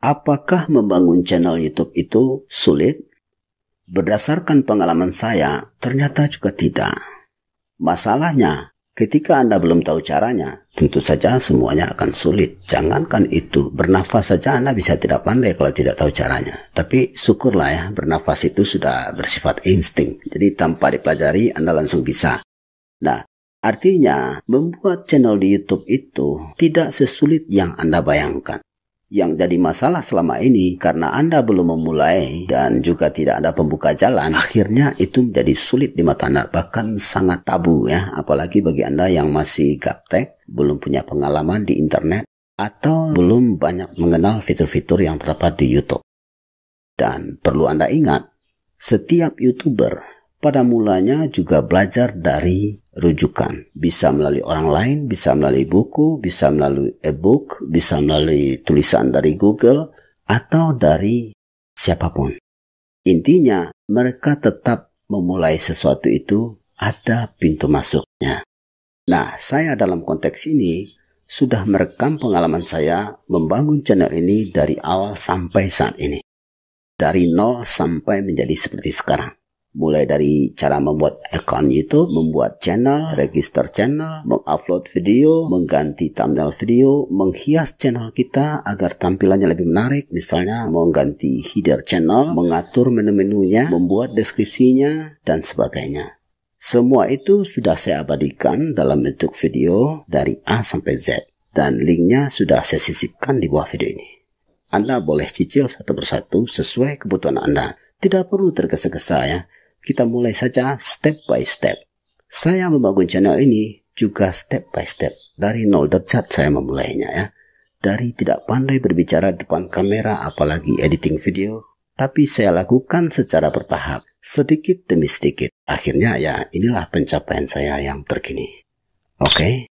Apakah membangun channel YouTube itu sulit? Berdasarkan pengalaman saya, ternyata juga tidak. Masalahnya, ketika Anda belum tahu caranya, tentu saja semuanya akan sulit. Jangankan itu, bernafas saja Anda bisa tidak pandai kalau tidak tahu caranya. Tapi syukurlah ya, bernafas itu sudah bersifat insting. Jadi tanpa dipelajari, Anda langsung bisa. Nah, artinya membuat channel di YouTube itu tidak sesulit yang Anda bayangkan yang jadi masalah selama ini karena Anda belum memulai dan juga tidak ada pembuka jalan, akhirnya itu menjadi sulit di mata Anda, bahkan sangat tabu ya, apalagi bagi Anda yang masih gaptek, belum punya pengalaman di internet, atau belum banyak mengenal fitur-fitur yang terdapat di YouTube. Dan perlu Anda ingat, setiap YouTuber pada mulanya juga belajar dari rujukan. Bisa melalui orang lain, bisa melalui buku, bisa melalui e-book, bisa melalui tulisan dari Google, atau dari siapapun. Intinya, mereka tetap memulai sesuatu itu ada pintu masuknya. Nah, saya dalam konteks ini sudah merekam pengalaman saya membangun channel ini dari awal sampai saat ini. Dari nol sampai menjadi seperti sekarang mulai dari cara membuat account YouTube, membuat channel, register channel, mengupload video, mengganti thumbnail video, menghias channel kita agar tampilannya lebih menarik, misalnya mengganti header channel, mengatur menu-menunya, membuat deskripsinya, dan sebagainya. Semua itu sudah saya abadikan dalam bentuk video dari A sampai Z dan linknya sudah saya sisipkan di bawah video ini. Anda boleh cicil satu persatu sesuai kebutuhan Anda. Tidak perlu tergesa-gesa ya. Kita mulai saja step by step. Saya membangun channel ini juga step by step. Dari nol derajat saya memulainya ya. Dari tidak pandai berbicara depan kamera apalagi editing video, tapi saya lakukan secara bertahap, sedikit demi sedikit. Akhirnya ya inilah pencapaian saya yang terkini. Oke. Okay?